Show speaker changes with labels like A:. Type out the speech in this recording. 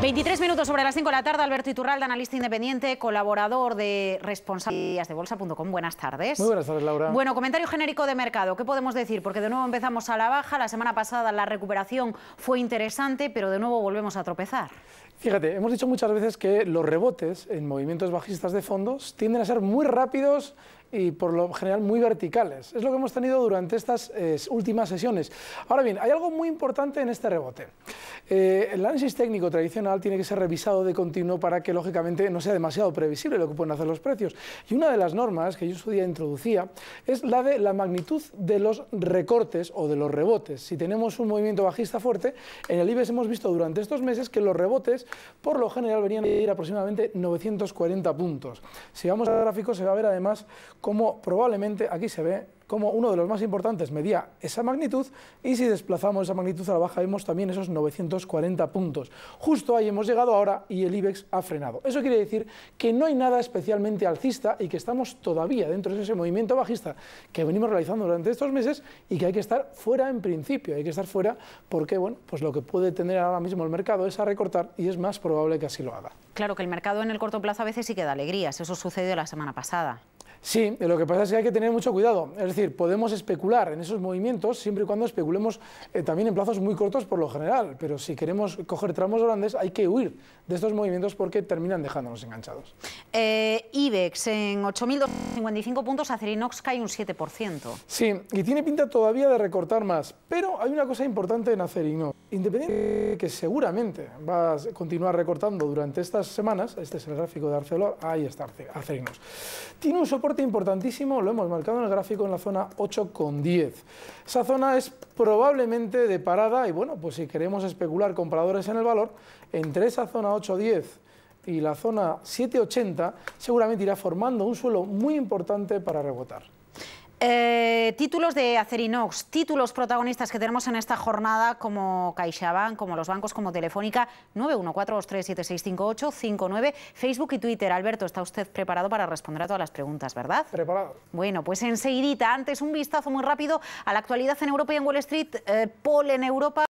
A: 23 minutos sobre las 5 de la tarde, Alberto Iturralde, analista independiente, colaborador de responsabilidades de bolsa.com. Buenas tardes. Muy buenas tardes, Laura. Bueno, comentario genérico de mercado. ¿Qué podemos decir? Porque de nuevo empezamos a la baja. La semana pasada la recuperación fue interesante, pero de nuevo volvemos a tropezar.
B: Fíjate, hemos dicho muchas veces que los rebotes en movimientos bajistas de fondos tienden a ser muy rápidos y por lo general muy verticales. Es lo que hemos tenido durante estas últimas sesiones. Ahora bien, hay algo muy importante en este rebote. Eh, el análisis técnico tradicional tiene que ser revisado de continuo para que, lógicamente, no sea demasiado previsible lo que pueden hacer los precios. Y una de las normas que yo su día introducía es la de la magnitud de los recortes o de los rebotes. Si tenemos un movimiento bajista fuerte, en el IBEX hemos visto durante estos meses que los rebotes por lo general venían a medir aproximadamente 940 puntos. Si vamos al gráfico se va a ver además cómo probablemente, aquí se ve, como uno de los más importantes medía esa magnitud y si desplazamos esa magnitud a la baja vemos también esos 940 puntos. Justo ahí hemos llegado ahora y el IBEX ha frenado. Eso quiere decir que no hay nada especialmente alcista y que estamos todavía dentro de ese movimiento bajista que venimos realizando durante estos meses y que hay que estar fuera en principio, hay que estar fuera porque bueno, pues lo que puede tener ahora mismo el mercado es a recortar y es más probable que así
A: lo haga. Claro que el mercado en el corto plazo a veces sí que da alegrías, eso sucedió la semana pasada.
B: Sí, lo que pasa es que hay que tener mucho cuidado. Es decir, podemos especular en esos movimientos siempre y cuando especulemos eh, también en plazos muy cortos por lo general, pero si queremos coger tramos grandes hay que huir de estos movimientos porque terminan dejándonos enganchados.
A: Eh, IBEX en 8.255 puntos, Acerinox cae un 7%.
B: Sí, y tiene pinta todavía de recortar más, pero hay una cosa importante en Acerinox. Independiente de que seguramente va a continuar recortando durante estas semanas, este es el gráfico de Arcelor, ahí está Acerinox. Tiene un soporte soporte importantísimo lo hemos marcado en el gráfico en la zona 8,10. Esa zona es probablemente de parada y bueno, pues si queremos especular compradores en el valor, entre esa zona 8,10 y la zona 7,80 seguramente irá formando un suelo muy importante para rebotar.
A: Eh, títulos de Acerinox, títulos protagonistas que tenemos en esta jornada como CaixaBank, como los bancos, como Telefónica, 59 Facebook y Twitter. Alberto, está usted preparado para responder a todas las preguntas, ¿verdad? Preparado. Bueno, pues enseguidita, antes un vistazo muy rápido a la actualidad en Europa y en Wall Street, eh, Paul en Europa.